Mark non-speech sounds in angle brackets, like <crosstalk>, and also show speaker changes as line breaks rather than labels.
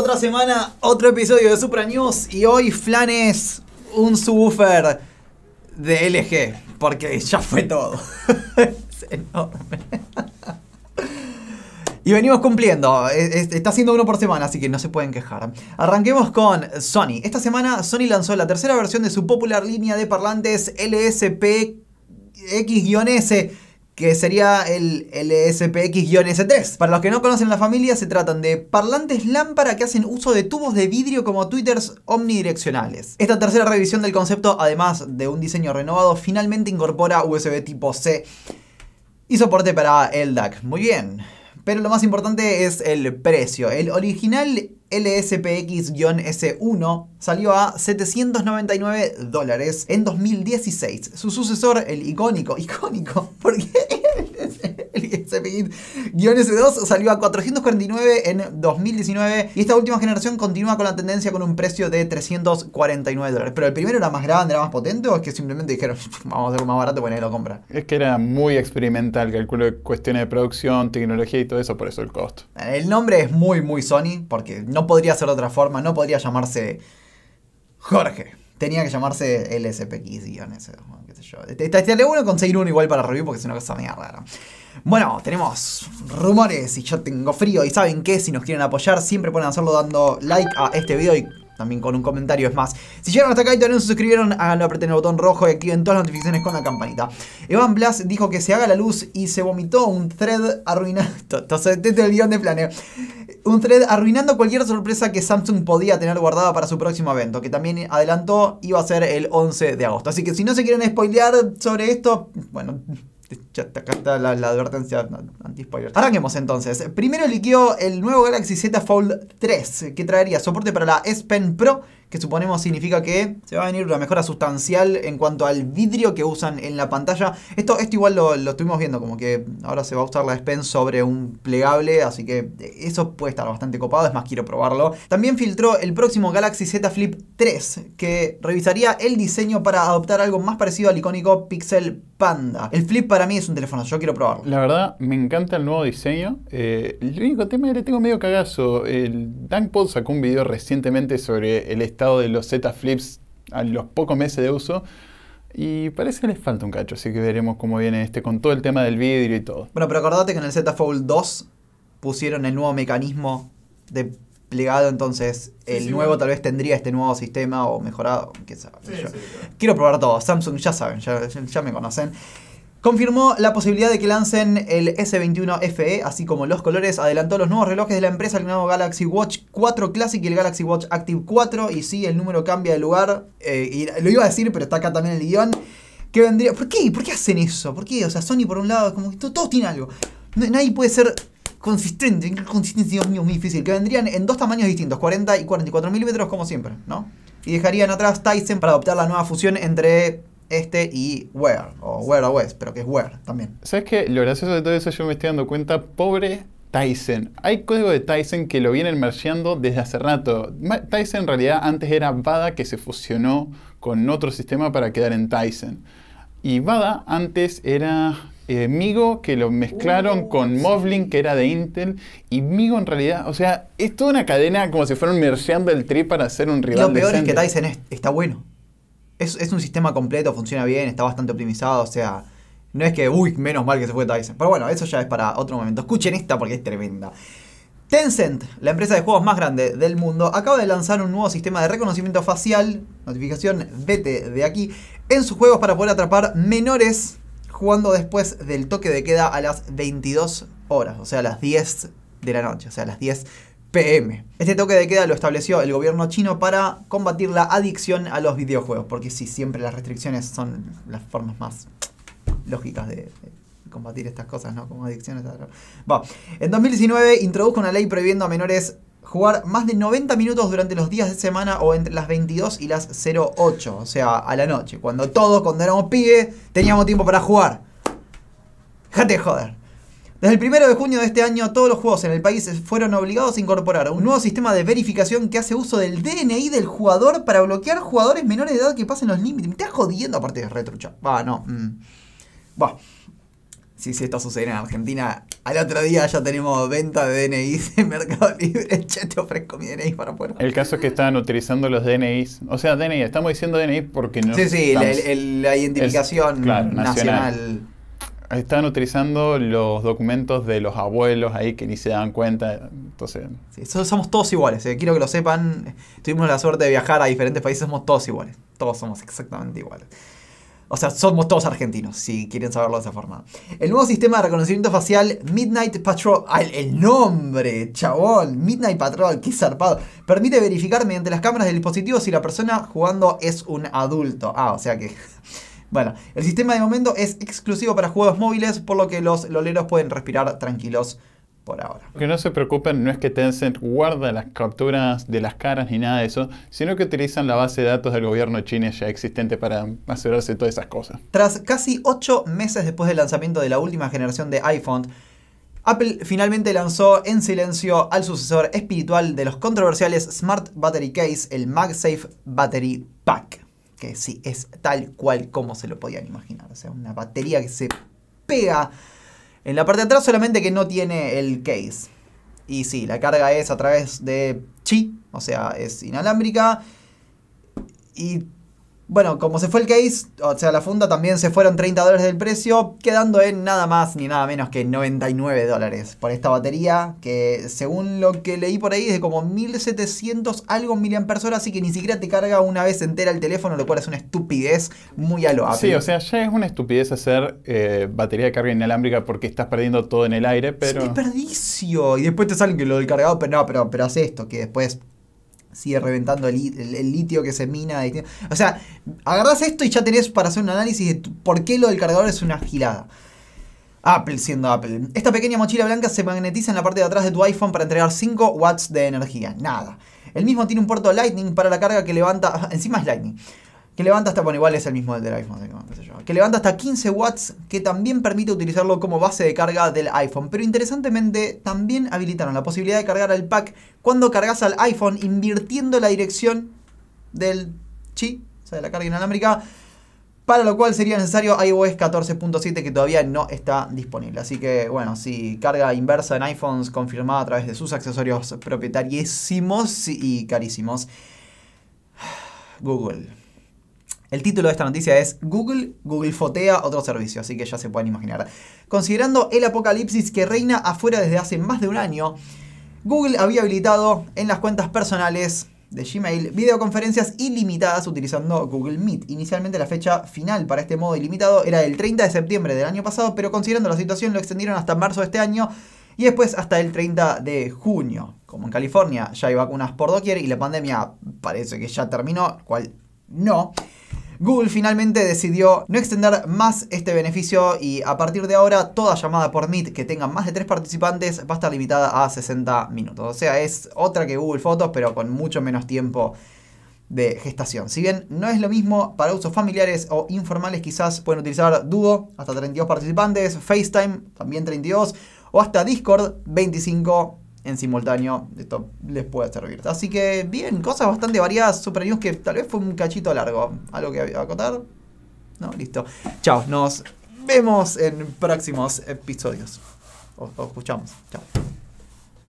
Otra semana, otro episodio de Supra News y hoy Flan es un subwoofer de LG, porque ya fue todo. <laughs> es enorme. y venimos cumpliendo, está haciendo uno por semana, así que no se pueden quejar. Arranquemos con Sony. Esta semana Sony lanzó la tercera versión de su popular línea de parlantes LSP X-S que sería el LSPX-S3. Para los que no conocen la familia, se tratan de parlantes lámpara que hacen uso de tubos de vidrio como tweeters omnidireccionales. Esta tercera revisión del concepto, además de un diseño renovado, finalmente incorpora USB tipo C y soporte para el DAC. Muy bien. Pero lo más importante es el precio. El original LSPX-S1 salió a 799 dólares en 2016. Su sucesor, el icónico, <laughs> icónico, ¿por qué? Guiones s 2 salió a 449 en 2019 y esta última generación continúa con la tendencia con un precio de 349 dólares. Pero el primero era más grande, era más potente o es que simplemente dijeron <laughs> vamos a hacerlo más barato bueno, ahí lo compra.
Es que era muy experimental, calculo cuestiones de producción, tecnología y todo eso, por eso el costo.
El nombre es muy, muy Sony porque no podría ser de otra forma, no podría llamarse Jorge. Tenía que llamarse LSPX-S2 sé yo. bueno conseguir uno igual para review porque es una cosa media rara. Bueno, tenemos rumores y yo tengo frío. Y saben qué, si nos quieren apoyar, siempre pueden hacerlo dando like a este video y también con un comentario es más. Si llegaron hasta acá y todavía no se suscribieron, háganlo apreten el botón rojo y activen todas las notificaciones con la campanita. Evan Blas dijo que se haga la luz y se vomitó un thread arruinado. Entonces, <laughs> el guión de planeo un thread arruinando cualquier sorpresa que Samsung podía tener guardada para su próximo evento, que también adelantó iba a ser el 11 de agosto. Así que si no se quieren spoilear sobre esto, bueno, acá está la, advertencia anti spoiler Arranquemos entonces. Primero liqueó el nuevo Galaxy Z Fold 3, que traería soporte para la S Pen Pro que suponemos significa que se va a venir una mejora sustancial en cuanto al vidrio que usan en la pantalla. Esto, esto igual lo, estuvimos viendo, como que ahora se va a usar la Spen sobre un plegable, así que eso puede estar bastante copado, es más, quiero probarlo. También filtró el próximo Galaxy Z Flip 3, que revisaría el diseño para adoptar algo más parecido al icónico Pixel Panda. El Flip para mí es un teléfono, yo quiero probarlo.
La verdad, me encanta el nuevo diseño. Eh, el único tema que le tengo medio cagazo, el Dankpod sacó un video recientemente sobre el estado de los Z Flips a los pocos meses de uso. Y parece que les falta un cacho, así que veremos cómo viene este con todo el tema del vidrio y todo. Bueno, pero acordate que en el Z Fold 2 pusieron el nuevo mecanismo
de plegado, entonces el nuevo tal vez tendría este nuevo sistema o mejorado, qué Quiero probar todo, Samsung ya saben, ya me conocen. Confirmó la posibilidad de que lancen el S21 FE, así como los colores, adelantó los nuevos relojes de la empresa, el nuevo Galaxy Watch 4 Classic y el Galaxy Watch Active 4, y sí, el número cambia de lugar, eh, y lo iba a decir, pero está acá también el guión, que vendría... ¿Por qué? ¿Por qué hacen eso? ¿Por qué? O sea, Sony por un lado, como que todos tienen algo. Nadie puede ser consistente, consistencia? Dios mío, muy difícil, que vendrían en dos tamaños distintos, 40 y 44 milímetros como siempre, ¿no? Y dejarían atrás Tyson para adoptar la nueva fusión entre este y where, o where pero que es where también.
¿Sabes qué? Lo gracioso de todo eso yo me estoy dando cuenta, pobre Tyson. Hay código de Tyson que lo vienen mercheando desde hace rato. Tyson en realidad antes era VADA que se fusionó con otro sistema para quedar en Tyson. Y VADA antes era eh, Migo que lo mezclaron uh. con sí. que era de Intel. Y Migo en realidad, o sea, es toda una cadena como si fueran mergeando el tri para hacer un rival. Lo peor es que Tyson está bueno es, un
sistema completo, funciona bien, está bastante optimizado, o sea, no es que, uy, menos mal que se fue Tyson. Pero bueno, eso ya es para otro momento. Escuchen esta porque es tremenda. Tencent, la empresa de juegos más grande del mundo, acaba de lanzar un nuevo sistema de reconocimiento facial, notificación, vete de aquí, en sus juegos para poder atrapar menores jugando después del toque de queda a las 22 horas, o sea, a las 10 de la noche, o sea, a las 10 PM. Este toque de queda lo estableció el gobierno chino para combatir la adicción a los videojuegos, porque sí, siempre las restricciones son las formas más lógicas de, combatir estas cosas, ¿no? Como adicciones a... Bueno, en 2019 introdujo una ley prohibiendo a menores jugar más de 90 minutos durante los días de semana o entre las 22 y las 08, o sea, a la noche, cuando todos, cuando éramos pibes, teníamos tiempo para jugar. Jate joder. Desde el 1 de junio de este año, todos los juegos en el país fueron obligados a incorporar un nuevo sistema de verificación que hace uso del DNI del jugador para bloquear jugadores menores de edad que pasen los límites. Me estás jodiendo, aparte de retrucha. Va, no. Mm. Va.
Si Sí, sí, en Argentina.
Al otro día ya tenemos venta de DNI en Mercado Libre. Che, <laughs> te ofrezco mi DNI para poder.
El caso es que estaban utilizando los DNIs. O sea, DNI, estamos diciendo DNI porque no. Sí, sí, la, identificación nacional están utilizando los documentos de los abuelos ahí que ni se dan cuenta. Entonces. somos todos iguales. Eh, quiero que lo sepan. Tuvimos la suerte de viajar a diferentes países. Somos todos iguales.
Todos somos exactamente iguales. O sea, somos todos argentinos, si quieren saberlo de esa forma. El nuevo sistema de reconocimiento facial Midnight Patrol. El, el nombre, chabón. Midnight Patrol, qué zarpado. Permite verificar mediante las cámaras del dispositivo si la persona jugando es un adulto. Ah, o sea que. <laughs> Bueno, el sistema de momento es exclusivo para juegos móviles, por lo que los loleros pueden respirar tranquilos
por ahora. Que no se preocupen, no es que Tencent guarda las capturas de las caras ni nada de eso, sino que utilizan la base de datos del gobierno chino ya existente para asegurarse todas esas cosas.
Tras casi 8 meses después del lanzamiento de la última generación de iPhone, Apple finalmente lanzó en silencio al sucesor espiritual de los controversiales Smart Battery Case, el MagSafe Battery Pack que sí, es tal cual como se lo podían imaginar. O sea, una batería que se pega en la parte de atrás, solamente que no tiene el case. Y sí, la carga es a través de chi, o sea, es inalámbrica. Y bueno, como se fue el case, o sea, la funda también se fueron 30 dólares del precio, quedando en nada más ni nada menos que 99 dólares por esta batería, que según lo que leí por ahí es de como 1700 algo miliamperes personas así que ni siquiera te carga una vez entera el teléfono, lo cual es una estupidez muy a Sí, o sea,
ya es una estupidez hacer eh, batería de carga inalámbrica porque estás perdiendo todo en el aire, pero... Es
desperdicio, y después te salen que lo del cargado, pero no, pero, pero hace esto, que después sigue reventando el, litio que se mina. o sea, agarras esto y ya tenés para hacer un análisis de por qué lo del cargador es una gilada. Apple siendo Apple. Esta pequeña mochila blanca se magnetiza en la parte de atrás de tu iPhone para entregar 5 watts de energía. Nada. El mismo tiene un puerto Lightning para la carga que levanta. <laughs> Encima es Lightning que levanta hasta, bueno, igual es el mismo del, que levanta hasta 15 watts, que también permite utilizarlo como base de carga del iPhone. Pero interesantemente, también habilitaron la posibilidad de cargar el pack cuando cargas al iPhone, invirtiendo la dirección del chi, o sea, de la carga inalámbrica, para lo cual sería necesario iOS 14.7 que todavía no está disponible. Así que bueno, si carga inversa en iPhones confirmada a través de sus accesorios propietariísimos y carísimos. <sighs> Google. El título de esta noticia es Google, Google fotea otro servicio, así que ya se pueden imaginar. Considerando el apocalipsis que reina afuera desde hace más de un año, Google había habilitado en las cuentas personales de Gmail videoconferencias ilimitadas utilizando Google Meet. Inicialmente la fecha final para este modo ilimitado era el 30 de septiembre del año pasado, pero considerando la situación lo extendieron hasta marzo de este año y después hasta el 30 de junio. Como en California ya hay vacunas por doquier y la pandemia parece que ya terminó, cual no. Google finalmente decidió no extender más este beneficio y a partir de ahora toda llamada por Meet que tenga más de 3 participantes va a estar limitada a 60 minutos. O sea, es otra que Google Fotos, pero con mucho menos tiempo de gestación. Si bien no es lo mismo para usos familiares o informales, quizás pueden utilizar Duo, hasta 32 participantes, FaceTime, también 32, o hasta Discord, 25 en simultáneo. Esto les puede servir. Así que bien, cosas bastante variadas. Super News que tal vez fue un cachito largo. ¿Algo que había acotar? No, listo. Chao, nos vemos en próximos episodios. escuchamos. Chao.